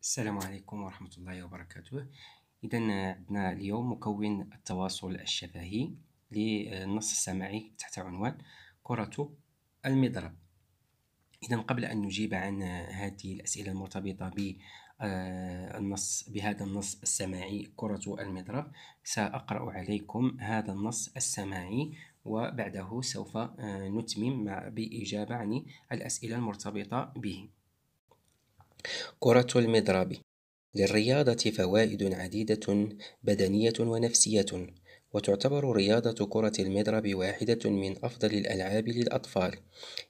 السلام عليكم ورحمة الله وبركاته إذا عندنا اليوم مكون التواصل الشفهي للنص السماعي تحت عنوان كرة المضرب إذا قبل أن نجيب عن هذه الأسئلة المرتبطة بالنص آه، بهذا النص السماعي كرة المضرب سأقرأ عليكم هذا النص السماعي وبعده سوف آه، نتمم بإجابة عن الأسئلة المرتبطة به كرة المضرب للرياضة فوائد عديدة بدنية ونفسية وتعتبر رياضة كرة المضرب واحدة من أفضل الألعاب للأطفال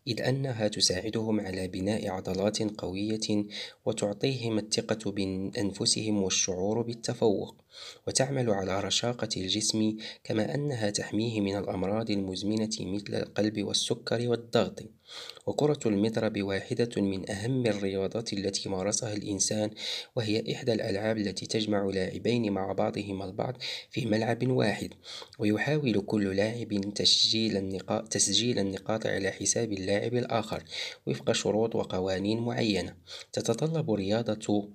إذ أنها تساعدهم على بناء عضلات قوية وتعطيهم الثقة بأنفسهم والشعور بالتفوق وتعمل على رشاقة الجسم كما أنها تحميه من الأمراض المزمنة مثل القلب والسكر والضغط وكرة المضرب واحدة من أهم الرياضات التي مارسها الإنسان وهي إحدى الألعاب التي تجمع لاعبين مع بعضهم البعض في ملعب واحد واحد ويحاول كل لاعب تسجيل النقاط, تسجيل النقاط على حساب اللاعب الآخر وفق شروط وقوانين معينة تتطلب رياضة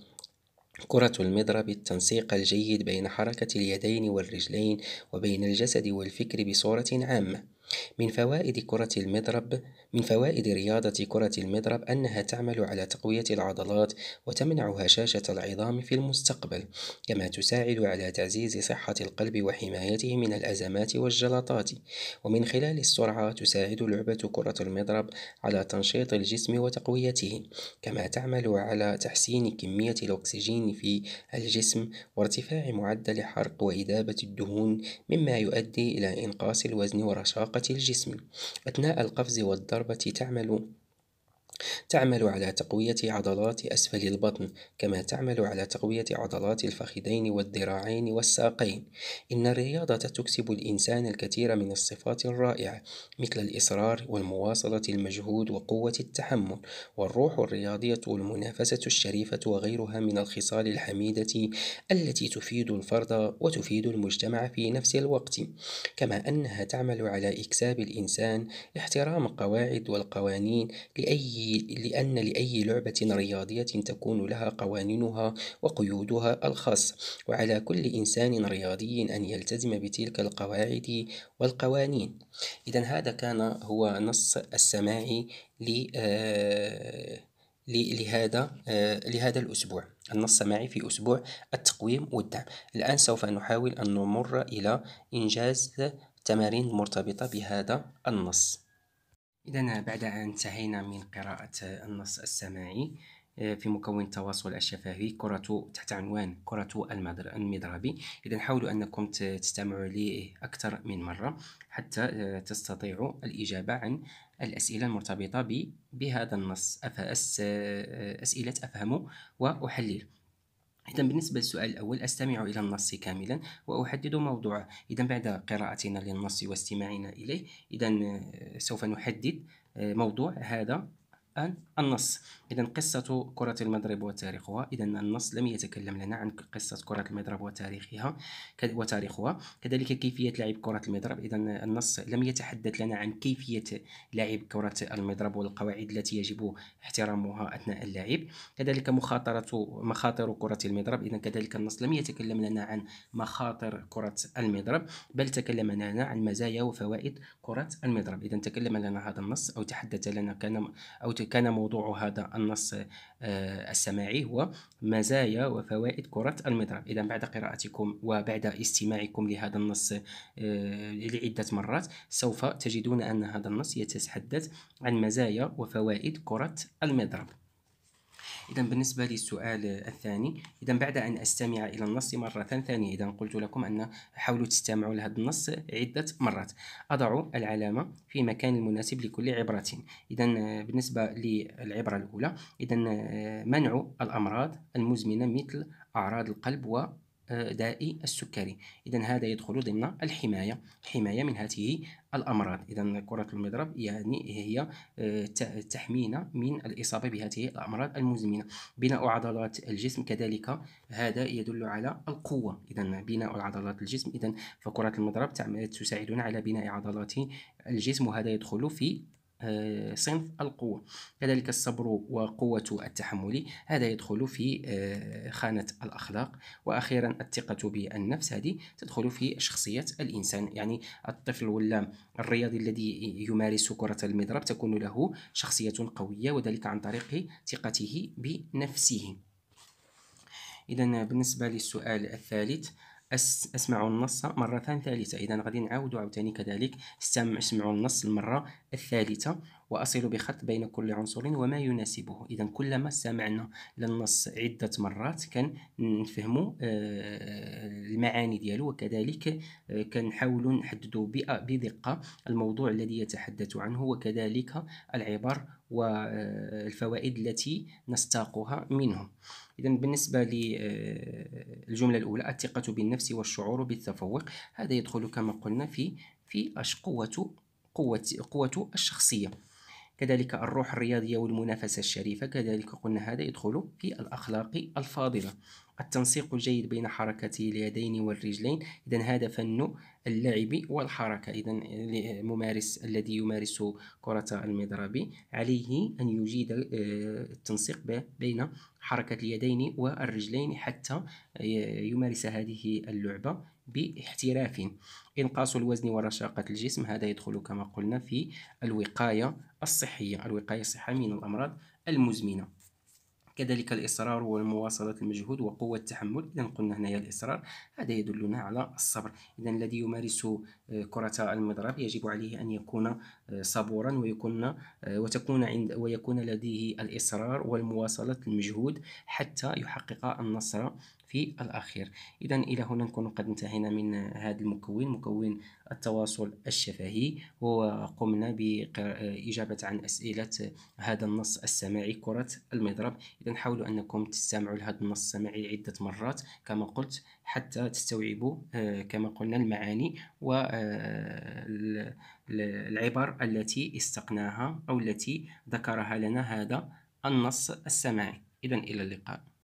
كرة المضرب التنسيق الجيد بين حركة اليدين والرجلين وبين الجسد والفكر بصورة عامة من فوائد كرة المضرب من فوائد رياضة كرة المضرب أنها تعمل على تقوية العضلات وتمنع هشاشة العظام في المستقبل، كما تساعد على تعزيز صحة القلب وحمايته من الأزمات والجلطات، ومن خلال السرعة تساعد لعبة كرة المضرب على تنشيط الجسم وتقويته، كما تعمل على تحسين كمية الأكسجين في الجسم وارتفاع معدل حرق وإذابة الدهون، مما يؤدي إلى إنقاص الوزن ورشاقة الجسم أثناء القفز والضربة تعمل تعمل على تقوية عضلات أسفل البطن، كما تعمل على تقوية عضلات الفخذين والذراعين والساقين. إن الرياضة تكسب الإنسان الكثير من الصفات الرائعة، مثل الإصرار والمواصلة المجهود وقوة التحمل، والروح الرياضية والمنافسة الشريفة وغيرها من الخصال الحميدة التي تفيد الفرد وتفيد المجتمع في نفس الوقت، كما أنها تعمل على إكساب الإنسان احترام قواعد والقوانين لأي لأن لأي لعبة رياضية تكون لها قوانينها وقيودها الخاصة وعلى كل إنسان رياضي أن يلتزم بتلك القواعد والقوانين إذا هذا كان هو نص السماعي آه، لهذا آه، لهذا الأسبوع النص معي في أسبوع التقويم والدعم الآن سوف نحاول أن نمر إلى إنجاز تمارين مرتبطة بهذا النص إذا بعد أن انتهينا من قراءة النص السماعي آه، في مكون التواصل الشفهي كرة تحت عنوان كرة المضربي إذا حاولوا أنكم تستمعوا لي أكثر من مرة حتى آه، تستطيعوا الإجابة عن الأسئلة المرتبطة بهذا النص آه، أسئلة أفهم وأحلل إذا بالنسبة للسؤال الأول أستمع إلى النص كاملا وأحدد موضوعه إذا بعد قراءتنا للنص واستماعنا إليه إذا آه، سوف نحدد آه، موضوع هذا الآن النص إذا قصة كرة المضرب وتاريخها إذا النص لم يتكلم لنا عن قصة كرة المضرب وتاريخها وتاريخها كذلك كيفية لعب كرة المضرب إذا النص لم يتحدث لنا عن كيفية لعب كرة المضرب والقواعد التي يجب احترامها أثناء اللعب كذلك مخاطرة مخاطر كرة المضرب إذا كذلك النص لم يتكلم لنا عن مخاطر كرة المضرب بل تكلم لنا عن مزايا وفوائد كرة المضرب إذا تكلم لنا هذا النص أو تحدث لنا كان أو كان موضوع هذا النص آه، السماعي هو مزايا وفوائد كرة المضرب إذا بعد قراءتكم وبعد استماعكم لهذا النص آه، لعدة مرات سوف تجدون أن هذا النص يتحدث عن مزايا وفوائد كرة المضرب إذا بالنسبة للسؤال الثاني إذا بعد أن أستمع إلى النص مرة ثانية إذا قلت لكم أن حاولوا تستمعوا لهذا النص عدة مرات أضع العلامة في مكان المناسب لكل عبرة إذا بالنسبة للعبرة الأولى إذا منع الأمراض المزمنة مثل أعراض القلب و داء السكري إذا هذا يدخل ضمن الحماية الحماية من هذه الأمراض إذا كرة المضرب يعني هي آه، تحمينا من الإصابة بهذه الأمراض المزمنة بناء عضلات الجسم كذلك هذا يدل على القوة إذا بناء عضلات الجسم إذا فكرة المضرب تساعدنا على بناء عضلات الجسم وهذا يدخل في آه، صنف القوة كذلك الصبر وقوة التحمل هذا يدخل في آه، خانة الأخلاق وأخيرا الثقة بالنفس هذه تدخل في شخصية الإنسان يعني الطفل ولا الرياضي الذي يمارس كرة المضرب تكون له شخصية قوية وذلك عن طريق ثقته بنفسه إذا بالنسبة للسؤال الثالث أس اسمعوا النص مرة ثالثة إذا غادي نعاودو عاوتاني كذلك استمعوا النص المرة الثالثة وأصل بخط بين كل عنصر وما يناسبه إذا كلما سمعنا للنص عدة مرات كان نفهموا آه، المعاني ديالو وكذلك آه، كنحاولوا نحددوا بدقة الموضوع الذي يتحدث عنه وكذلك العبر والفوائد آه، التي نستاقها منه إذا بالنسبة للجملة الأولى الثقة بالنفس والشعور بالتفوق هذا يدخل كما قلنا في في قوة قوة قوة الشخصية كذلك الروح الرياضية والمنافسة الشريفة كذلك قلنا هذا يدخل في الأخلاق الفاضلة التنسيق الجيد بين حركتي اليدين والرجلين إذا هذا فن اللعب والحركة إذا الممارس الذي يمارس كرة المضرب عليه أن يجيد آه، التنسيق بين حركة اليدين والرجلين حتى يمارس هذه اللعبة باحتراف إنقاص الوزن ورشاقة الجسم هذا يدخل كما قلنا في الوقاية الصحية الوقاية الصحية من الأمراض المزمنة كذلك الإصرار ومواصلة المجهود وقوة التحمل إذا قلنا هنا الإصرار هذا يدلنا على الصبر إذا الذي يمارس آه، كرة المضرب يجب عليه أن يكون آه، صبورا ويكون آه، وتكون عند ويكون لديه الإصرار والمواصلة المجهود حتى يحقق النصر في الأخير إذا إلى هنا نكون قد انتهينا من هذا المكون مكون التواصل الشفهي وقمنا بإجابة عن أسئلة هذا النص السماعي كرة المضرب إذا حاولوا أنكم تستمعوا لهذا النص السماعي عدة مرات كما قلت حتى تستوعبوا آه، كما قلنا المعاني والعبر آه، التي استقناها أو التي ذكرها لنا هذا النص السماعي إذا إلى اللقاء